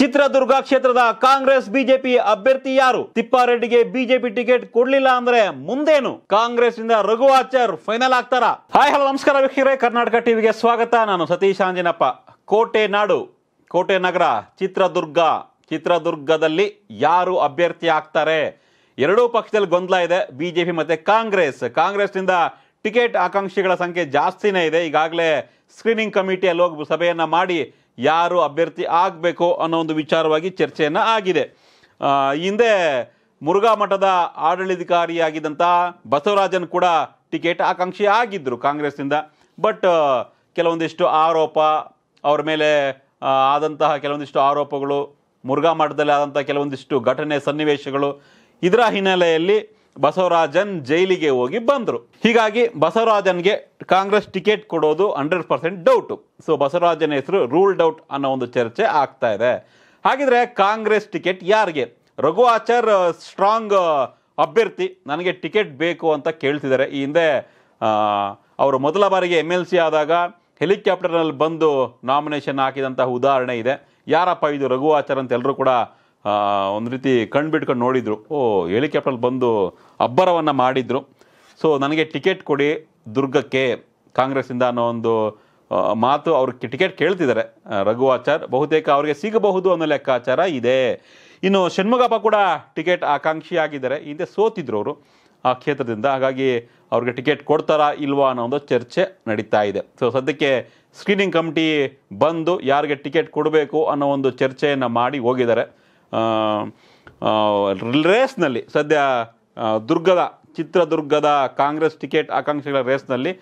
ಚಿತ್ರದುರ್ಗ ಕ್ಷೇತ್ರದ ಕಾಂಗ್ರೆಸ್ ಬಿಜೆಪಿ ಅಭ್ಯರ್ಥಿ ಯಾರು ತಿಪ್ಪಾರೆಡ್ಡಿಗೆ ಬಿಜೆಪಿ ಟಿಕೆಟ್ ಕೊಡ್ಲಿಲ್ಲ ಅಂದ್ರೆ ಮುಂದೇನು ಕಾಂಗ್ರೆಸ್ ಇಂದ ಆಚಾರ್ ಫೈನಲ್ ಆಗ್ತಾರ ಹಾಯ್ ಹಲೋ ನಮಸ್ಕಾರ ವೀಕ್ಷಕರೇ ಕರ್ನಾಟಕ ಟಿವಿಗೆ ಸ್ವಾಗತ ನಾನು ಸತೀಶ್ ಆಂಜಿನಪ್ಪ ಕೋಟೆ ನಾಡು ಕೋಟೆ ನಗರ ಚಿತ್ರದುರ್ಗ ಚಿತ್ರದುರ್ಗದಲ್ಲಿ ಯಾರು ಅಭ್ಯರ್ಥಿ ಆಗ್ತಾರೆ ಎರಡೂ ಪಕ್ಷದಲ್ಲಿ ಗೊಂದಲ ಇದೆ ಬಿಜೆಪಿ ಮತ್ತೆ ಕಾಂಗ್ರೆಸ್ ಕಾಂಗ್ರೆಸ್ನಿಂದ ಟಿಕೆಟ್ ಆಕಾಂಕ್ಷಿಗಳ ಸಂಖ್ಯೆ ಜಾಸ್ತಿನೇ ಇದೆ ಈಗಾಗಲೇ ಸ್ಕ್ರೀನಿಂಗ್ ಕಮಿಟಿಯಲ್ಲಿ ಹೋಗಿ ಸಭೆಯನ್ನು ಮಾಡಿ ಯಾರು ಅಭ್ಯರ್ಥಿ ಆಗಬೇಕು ಅನ್ನೋ ಒಂದು ವಿಚಾರವಾಗಿ ಚರ್ಚೆಯನ್ನು ಆಗಿದೆ ಹಿಂದೆ ಮುರುಘಾ ಮಠದ ಆಡಳಿತಾಧಿಕಾರಿಯಾಗಿದ್ದಂಥ ಬಸವರಾಜನ್ ಕೂಡ ಟಿಕೆಟ್ ಆಕಾಂಕ್ಷಿ ಆಗಿದ್ದರು ಕಾಂಗ್ರೆಸ್ನಿಂದ ಬಟ್ ಕೆಲವೊಂದಿಷ್ಟು ಆರೋಪ ಅವರ ಮೇಲೆ ಆದಂತಹ ಕೆಲವೊಂದಿಷ್ಟು ಆರೋಪಗಳು ಮುರುಘಾ ಮಠದಲ್ಲಿ ಆದಂಥ ಕೆಲವೊಂದಿಷ್ಟು ಘಟನೆ ಸನ್ನಿವೇಶಗಳು ಇದರ ಹಿನ್ನೆಲೆಯಲ್ಲಿ ಬಸವರಾಜನ್ ಜೈಲಿಗೆ ಹೋಗಿ ಬಂದರು ಹೀಗಾಗಿ ಬಸವರಾಜನ್ಗೆ ಕಾಂಗ್ರೆಸ್ ಟಿಕೆಟ್ ಕೊಡೋದು ಹಂಡ್ರೆಡ್ ಪರ್ಸೆಂಟ್ ಡೌಟು ಸೊ ಬಸವರಾಜನ ಹೆಸರು ರೂಲ್ ಡೌಟ್ ಅನ್ನೋ ಒಂದು ಚರ್ಚೆ ಆಗ್ತಾ ಇದೆ ಹಾಗಿದ್ರೆ ಕಾಂಗ್ರೆಸ್ ಟಿಕೆಟ್ ಯಾರಿಗೆ ರಘು ಆಚಾರ್ ಸ್ಟ್ರಾಂಗ್ ಅಭ್ಯರ್ಥಿ ನನಗೆ ಟಿಕೆಟ್ ಬೇಕು ಅಂತ ಕೇಳ್ತಿದ್ದಾರೆ ಈ ಹಿಂದೆ ಅವರು ಮೊದಲ ಬಾರಿಗೆ ಎಮ್ ಎಲ್ ಸಿ ಆದಾಗ ಹೆಲಿಕಾಪ್ಟರ್ನಲ್ಲಿ ಬಂದು ನಾಮಿನೇಷನ್ ಹಾಕಿದಂತಹ ಉದಾಹರಣೆ ಇದೆ ಯಾರಪ್ಪ ಇದು ರಘು ಆಚಾರ್ ಅಂತ ಎಲ್ಲರೂ ಕೂಡ ಒಂದು ರೀತಿ ಕಣ್ಣು ಬಿಟ್ಕೊಂಡು ನೋಡಿದರು ಓ ಹೆಲಿಕಾಪ್ಟ್ರಲ್ಲಿ ಬಂದು ಅಬ್ಬರವನ್ನು ಮಾಡಿದರು ಸೊ ನನಗೆ ಟಿಕೆಟ್ ಕೊಡಿ ದುರ್ಗಕ್ಕೆ ಕಾಂಗ್ರೆಸ್ಸಿಂದ ಅನ್ನೋ ಒಂದು ಮಾತು ಅವ್ರಿಗೆ ಟಿಕೆಟ್ ಕೇಳ್ತಿದ್ದಾರೆ ರಘುವಾಚಾರ್ ಬಹುತೇಕ ಅವರಿಗೆ ಸಿಗಬಹುದು ಅನ್ನೋ ಲೆಕ್ಕಾಚಾರ ಇದೆ ಇನ್ನು ಷಣ್ಮುಗಪ್ಪ ಕೂಡ ಟಿಕೆಟ್ ಆಕಾಂಕ್ಷಿ ಆಗಿದ್ದಾರೆ ಹಿಂದೆ ಸೋತಿದ್ರು ಅವರು ಆ ಕ್ಷೇತ್ರದಿಂದ ಹಾಗಾಗಿ ಅವ್ರಿಗೆ ಟಿಕೆಟ್ ಕೊಡ್ತಾರಾ ಇಲ್ವಾ ಅನ್ನೋ ಒಂದು ಚರ್ಚೆ ನಡೀತಾ ಇದೆ ಸೊ ಸದ್ಯಕ್ಕೆ ಸ್ಕ್ರೀನಿಂಗ್ ಕಮಿಟಿ ಬಂದು ಯಾರಿಗೆ ಟಿಕೆಟ್ ಕೊಡಬೇಕು ಅನ್ನೋ ಒಂದು ಚರ್ಚೆಯನ್ನು ಮಾಡಿ ಹೋಗಿದ್ದಾರೆ ರೇಸ್ನಲ್ಲಿ ಸದ್ಯ ದುರ್ಗದ ಚಿತ್ರದುರ್ಗದ ಕಾಂಗ್ರೆಸ್ ಟಿಕೆಟ್ ಆಕಾಂಕ್ಷಿಗಳ ರೇಸ್ನಲ್ಲಿ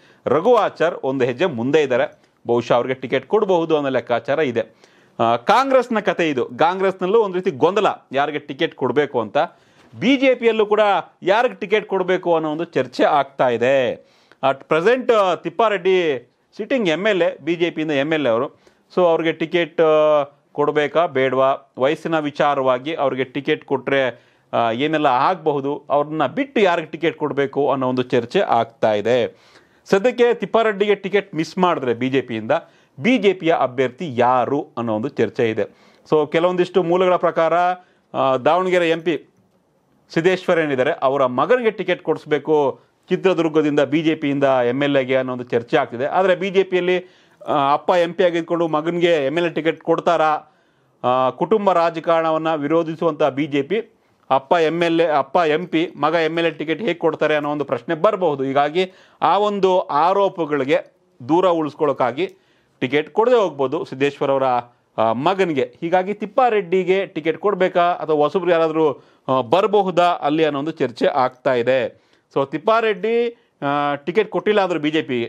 ಆಚಾರ್ ಒಂದು ಹೆಜ್ಜೆ ಮುಂದೆ ಇದ್ದಾರೆ ಬಹುಶಃ ಅವ್ರಿಗೆ ಟಿಕೆಟ್ ಕೊಡಬಹುದು ಅನ್ನೋ ಲೆಕ್ಕಾಚಾರ ಇದೆ ಕಾಂಗ್ರೆಸ್ನ ಕತೆ ಇದು ಕಾಂಗ್ರೆಸ್ನಲ್ಲೂ ಒಂದು ರೀತಿ ಗೊಂದಲ ಯಾರಿಗೆ ಟಿಕೆಟ್ ಕೊಡಬೇಕು ಅಂತ ಬಿ ಜೆ ಪಿಯಲ್ಲೂ ಕೂಡ ಯಾರಿಗೆ ಟಿಕೆಟ್ ಕೊಡಬೇಕು ಅನ್ನೋ ಒಂದು ಚರ್ಚೆ ಆಗ್ತಾ ಇದೆ at present Thippareddy sitting M L A B J ಪಿಯಿಂದ ಎಮ್ ಎಲ್ ಎ ಅವರು ಸೊ ಅವ್ರಿಗೆ ಟಿಕೆಟ್ ಕೊಡಬೇಕಾ ಬೇಡವಾ ವಯಸ್ಸಿನ ವಿಚಾರವಾಗಿ ಅವ್ರಿಗೆ ಟಿಕೆಟ್ ಕೊಟ್ಟರೆ ಏನೆಲ್ಲ ಆಗಬಹುದು ಅವ್ರನ್ನ ಬಿಟ್ಟು ಯಾರಿಗೆ ಟಿಕೆಟ್ ಕೊಡಬೇಕು ಅನ್ನೋ ಒಂದು ಚರ್ಚೆ ಆಗ್ತಾ ಇದೆ ಸದ್ಯಕ್ಕೆ ತಿಪ್ಪಾರೆಡ್ಡಿಗೆ ಟಿಕೆಟ್ ಮಿಸ್ ಮಾಡಿದ್ರೆ ಬಿ ಜೆ ಪಿಯಿಂದ ಬಿ ಜೆ ಪಿಯ ಅಭ್ಯರ್ಥಿ ಯಾರು ಅನ್ನೋ ಒಂದು ಚರ್ಚೆ ಇದೆ ಸೊ ಕೆಲವೊಂದಿಷ್ಟು ಮೂಲಗಳ ಪ್ರಕಾರ ದಾವಣಗೆರೆ ಎಂ ಪಿ ಸಿದ್ದೇಶ್ವರ ಏನಿದ್ದಾರೆ ಅವರ ಮಗನಿಗೆ ಟಿಕೆಟ್ ಕೊಡಿಸ್ಬೇಕು ಚಿತ್ರದುರ್ಗದಿಂದ ಬಿ ಜೆ ಪಿಯಿಂದ ಎಮ್ ಎಲ್ ಎಗೆ ಅನ್ನೋ ಒಂದು ಚರ್ಚೆ ಆಗ್ತಿದೆ ಆದರೆ ಬಿ ಜೆ ಪಿಯಲ್ಲಿ ಅಪ್ಪ ಎಂ ಪಿ ಆಗಿದ್ಕೊಂಡು ಮಗನಿಗೆ ಎಮ್ ಎಲ್ ಎ ಟಿಕೆಟ್ ಕೊಡ್ತಾರಾ ಕುಟುಂಬ ರಾಜಕಾರಣವನ್ನು ವಿರೋಧಿಸುವಂಥ ಬಿ ಜೆ ಪಿ ಅಪ್ಪ ಎಮ್ ಎಲ್ ಎ ಅಪ್ಪ ಎಂ ಪಿ ಮಗ ಎಮ್ ಎಲ್ ಎ ಟಿಕೆಟ್ ಹೇಗೆ ಕೊಡ್ತಾರೆ ಅನ್ನೋ ಒಂದು ಪ್ರಶ್ನೆ ಬರಬಹುದು ಹೀಗಾಗಿ ಆ ಒಂದು ಆರೋಪಗಳಿಗೆ ದೂರ ಉಳಿಸ್ಕೊಳ್ಳೋಕ್ಕಾಗಿ ಟಿಕೆಟ್ ಕೊಡದೆ ಹೋಗ್ಬೋದು ಅವರ ಮಗನಿಗೆ ಹೀಗಾಗಿ ತಿಪ್ಪಾರೆಡ್ಡಿಗೆ ಟಿಕೆಟ್ ಕೊಡಬೇಕಾ ಅಥವಾ ಹೊಸಬ್ರು ಯಾರಾದರೂ ಬರಬಹುದಾ ಅಲ್ಲಿ ಅನ್ನೋ ಒಂದು ಚರ್ಚೆ ಆಗ್ತಾ ಇದೆ ಸೊ ತಿಪ್ಪಾರೆಡ್ಡಿ ಟಿಕೆಟ್ ಕೊಟ್ಟಿಲ್ಲ ಆದರೂ ಬಿ ಜೆ ಪಿಗೆ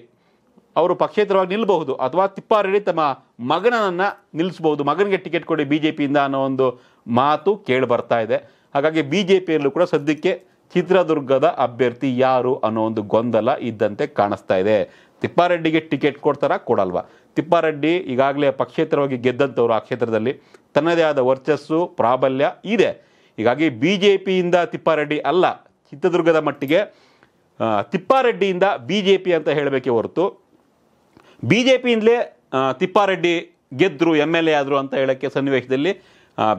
ಅವರು ಪಕ್ಷೇತರವಾಗಿ ನಿಲ್ಲಬಹುದು ಅಥವಾ ತಿಪ್ಪಾರೆಡ್ಡಿ ತಮ್ಮ ಮಗನನ್ನು ನಿಲ್ಲಿಸಬಹುದು ಮಗನಿಗೆ ಟಿಕೆಟ್ ಕೊಡಿ ಬಿ ಜೆ ಪಿಯಿಂದ ಅನ್ನೋ ಒಂದು ಮಾತು ಕೇಳಿ ಬರ್ತಾ ಇದೆ ಹಾಗಾಗಿ ಬಿ ಜೆ ಪಿಯಲ್ಲೂ ಕೂಡ ಸದ್ಯಕ್ಕೆ ಚಿತ್ರದುರ್ಗದ ಅಭ್ಯರ್ಥಿ ಯಾರು ಅನ್ನೋ ಒಂದು ಗೊಂದಲ ಇದ್ದಂತೆ ಕಾಣಿಸ್ತಾ ಇದೆ ತಿಪ್ಪಾರೆಡ್ಡಿಗೆ ಟಿಕೆಟ್ ಕೊಡ್ತಾರಾ ಕೊಡಲ್ವಾ ತಿಪ್ಪಾರೆಡ್ಡಿ ಈಗಾಗಲೇ ಪಕ್ಷೇತರವಾಗಿ ಗೆದ್ದಂಥವ್ರು ಆ ಕ್ಷೇತ್ರದಲ್ಲಿ ತನ್ನದೇ ಆದ ವರ್ಚಸ್ಸು ಪ್ರಾಬಲ್ಯ ಇದೆ ಹೀಗಾಗಿ ಬಿ ಜೆ ಪಿಯಿಂದ ತಿಪ್ಪಾರೆಡ್ಡಿ ಅಲ್ಲ ಚಿತ್ರದುರ್ಗದ ಮಟ್ಟಿಗೆ ತಿಪ್ಪಾರೆಡ್ಡಿಯಿಂದ ಬಿ ಜೆ ಪಿ ಅಂತ ಹೇಳಬೇಕೇ ಹೊರತು ಬಿ ಜೆ ಪಿಯಿಂದಲೇ ತಿಪ್ಪಾರೆಡ್ಡಿ ಗೆದ್ದರು ಎಮ್ ಎಲ್ ಎ ಆದರು ಅಂತ ಹೇಳೋಕ್ಕೆ ಸನ್ನಿವೇಶದಲ್ಲಿ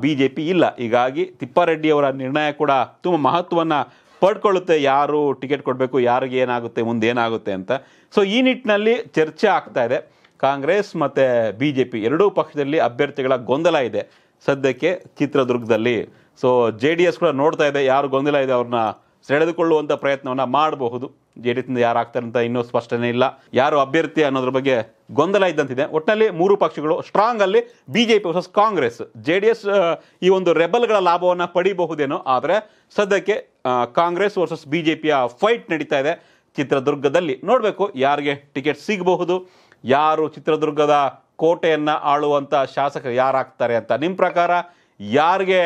ಬಿ ಜೆ ಪಿ ಇಲ್ಲ ಹೀಗಾಗಿ ತಿಪ್ಪಾರೆಡ್ಡಿಯವರ ನಿರ್ಣಯ ಕೂಡ ತುಂಬ ಮಹತ್ವವನ್ನು ಪಡ್ಕೊಳ್ಳುತ್ತೆ ಯಾರು ಟಿಕೆಟ್ ಕೊಡಬೇಕು ಯಾರಿಗೆ ಏನಾಗುತ್ತೆ ಮುಂದೆ ಏನಾಗುತ್ತೆ ಅಂತ ಸೊ ಈ ನಿಟ್ಟಿನಲ್ಲಿ ಚರ್ಚೆ ಆಗ್ತಾ ಇದೆ ಕಾಂಗ್ರೆಸ್ ಮತ್ತು ಬಿ ಜೆ ಪಿ ಎರಡೂ ಪಕ್ಷದಲ್ಲಿ ಅಭ್ಯರ್ಥಿಗಳ ಗೊಂದಲ ಇದೆ ಸದ್ಯಕ್ಕೆ ಚಿತ್ರದುರ್ಗದಲ್ಲಿ ಸೊ ಜೆ ಡಿ ಎಸ್ ಕೂಡ ನೋಡ್ತಾ ಇದೆ ಯಾರು ಗೊಂದಲ ಇದೆ ಅವ್ರನ್ನ ಸೆಳೆದುಕೊಳ್ಳುವಂಥ ಪ್ರಯತ್ನವನ್ನು ಮಾಡಬಹುದು ಡಿ ಎಸ್ನಿಂದ ಯಾರು ಅಂತ ಇನ್ನೂ ಸ್ಪಷ್ಟನೆ ಇಲ್ಲ ಯಾರು ಅಭ್ಯರ್ಥಿ ಅನ್ನೋದ್ರ ಬಗ್ಗೆ ಗೊಂದಲ ಇದ್ದಂತಿದೆ ಒಟ್ಟಿನಲ್ಲಿ ಮೂರು ಪಕ್ಷಗಳು ಸ್ಟ್ರಾಂಗ್ ಅಲ್ಲಿ P versus Congress J D S ಈ ಒಂದು ರೆಬಲ್ಗಳ ಲಾಭವನ್ನು ಪಡಿಬಹುದೇನೋ ಆದರೆ ಸದ್ಯಕ್ಕೆ ಕಾಂಗ್ರೆಸ್ ವರ್ಸಸ್ ಬಿ ಪಿಯ ಫೈಟ್ ನಡೀತಾ ಇದೆ ಚಿತ್ರದುರ್ಗದಲ್ಲಿ ನೋಡಬೇಕು ಯಾರಿಗೆ ಟಿಕೆಟ್ ಸಿಗಬಹುದು ಯಾರು ಚಿತ್ರದುರ್ಗದ ಕೋಟೆಯನ್ನು ಆಳುವಂಥ ಶಾಸಕರು ಯಾರಾಗ್ತಾರೆ ಅಂತ ನಿಮ್ಮ ಪ್ರಕಾರ ಯಾರಿಗೆ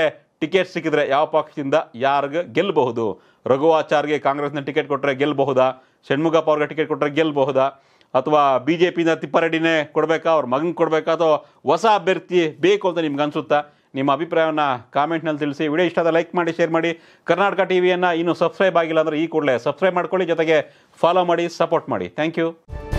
ಟಿಕೆಟ್ ಸಿಕ್ಕಿದ್ರೆ ಯಾವ ಪಕ್ಷದಿಂದ ಯಾರಿಗೆ ಗೆಲ್ಲಬಹುದು ರಘುವಾಚಾರ್ಗೆ ಕಾಂಗ್ರೆಸ್ನ ಟಿಕೆಟ್ ಕೊಟ್ಟರೆ ಗೆಲ್ಲಬಹುದಾ ಷಣ್ಮುಖಪ್ಪ ಅವ್ರಿಗೆ ಟಿಕೆಟ್ ಕೊಟ್ಟರೆ ಗೆಲ್ಲಬಹುದಾ ಅಥವಾ ಬಿ ಜೆ ಪಿಯಿಂದ ತಿಪ್ಪಾರೆಡ್ಡಿನೇ ಕೊಡಬೇಕಾ ಅವ್ರ ಮಗನಿಗೆ ಕೊಡಬೇಕಾ ಅಥವಾ ಹೊಸ ಅಭ್ಯರ್ಥಿ ಬೇಕು ಅಂತ ನಿಮ್ಗೆ ಅನಿಸುತ್ತಾ ನಿಮ್ಮ ಅಭಿಪ್ರಾಯವನ್ನು ಕಾಮೆಂಟ್ನಲ್ಲಿ ತಿಳಿಸಿ ವಿಡಿಯೋ ಇಷ್ಟ ಆದ ಲೈಕ್ ಮಾಡಿ ಶೇರ್ ಮಾಡಿ ಕರ್ನಾಟಕ ಟಿ ವಿಯನ್ನು ಇನ್ನೂ ಸಬ್ಸ್ಕ್ರೈಬ್ ಆಗಿಲ್ಲ ಅಂದರೆ ಈ ಕೂಡಲೇ ಸಬ್ಸ್ಕ್ರೈಬ್ ಮಾಡ್ಕೊಳ್ಳಿ ಜೊತೆಗೆ ಫಾಲೋ ಮಾಡಿ ಸಪೋರ್ಟ್ ಮಾಡಿ ಥ್ಯಾಂಕ್ ಯು